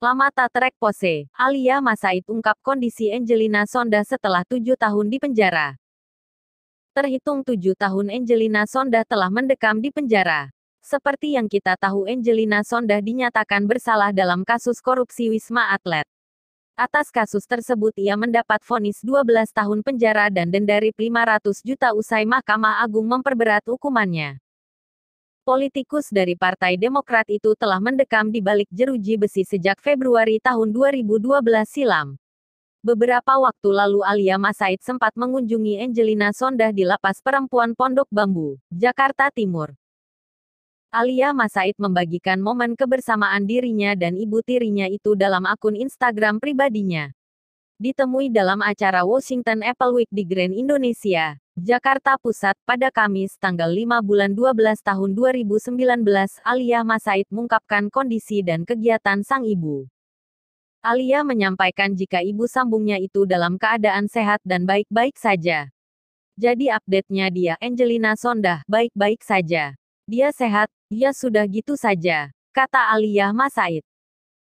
Lama tak terek pose, Alia Masaid ungkap kondisi Angelina Sonda setelah tujuh tahun di penjara. Terhitung tujuh tahun Angelina Sonda telah mendekam di penjara. Seperti yang kita tahu Angelina Sonda dinyatakan bersalah dalam kasus korupsi Wisma Atlet. Atas kasus tersebut ia mendapat vonis 12 tahun penjara dan denda 500 juta usai Mahkamah Agung memperberat hukumannya politikus dari Partai Demokrat itu telah mendekam di balik jeruji besi sejak Februari tahun 2012 silam. Beberapa waktu lalu Alia Masaid sempat mengunjungi Angelina Sondah di lapas perempuan Pondok Bambu, Jakarta Timur. Alia Masaid membagikan momen kebersamaan dirinya dan ibu tirinya itu dalam akun Instagram pribadinya ditemui dalam acara Washington Apple Week di Grand Indonesia, Jakarta Pusat pada Kamis tanggal 5 bulan 12 tahun 2019 Alia Masaid mengungkapkan kondisi dan kegiatan sang ibu. Alia menyampaikan jika ibu sambungnya itu dalam keadaan sehat dan baik-baik saja. Jadi update-nya dia Angelina Sondah, baik-baik saja. Dia sehat, dia ya sudah gitu saja, kata Alia Masaid.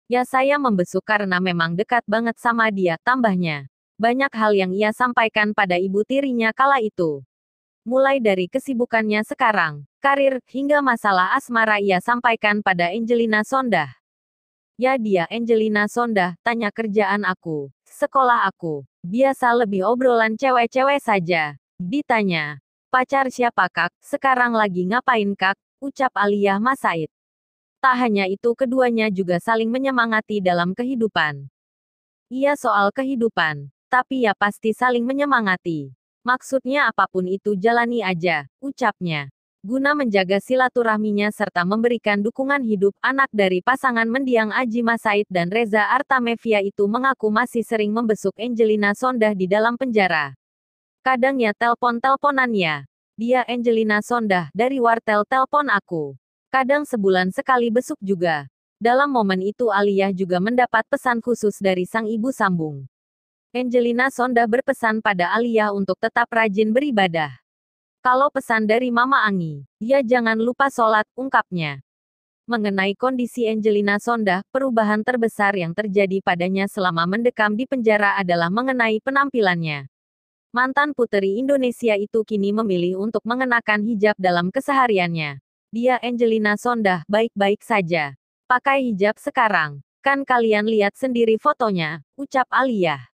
Ya saya membesuk karena memang dekat banget sama dia, tambahnya. Banyak hal yang ia sampaikan pada ibu tirinya kala itu. Mulai dari kesibukannya sekarang, karir, hingga masalah asmara ia sampaikan pada Angelina Sondah. Ya dia Angelina Sondah, tanya kerjaan aku, sekolah aku, biasa lebih obrolan cewek-cewek saja. Ditanya, pacar siapa kak, sekarang lagi ngapain kak, ucap Aliyah Masaid. Tak hanya itu keduanya juga saling menyemangati dalam kehidupan. Ia soal kehidupan, tapi ya pasti saling menyemangati. Maksudnya apapun itu jalani aja, ucapnya. Guna menjaga silaturahminya serta memberikan dukungan hidup, anak dari pasangan mendiang Aji Masaid dan Reza Artamevia itu mengaku masih sering membesuk Angelina Sondah di dalam penjara. Kadangnya telpon-telponannya. Dia Angelina Sondah dari wartel telpon aku. Kadang sebulan sekali besuk juga. Dalam momen itu Aliyah juga mendapat pesan khusus dari sang ibu sambung. Angelina Sonda berpesan pada Aliyah untuk tetap rajin beribadah. Kalau pesan dari Mama Angi, ya jangan lupa sholat, ungkapnya. Mengenai kondisi Angelina Sonda, perubahan terbesar yang terjadi padanya selama mendekam di penjara adalah mengenai penampilannya. Mantan putri Indonesia itu kini memilih untuk mengenakan hijab dalam kesehariannya. Dia Angelina Sondah, baik-baik saja. Pakai hijab sekarang. Kan kalian lihat sendiri fotonya, ucap Aliyah.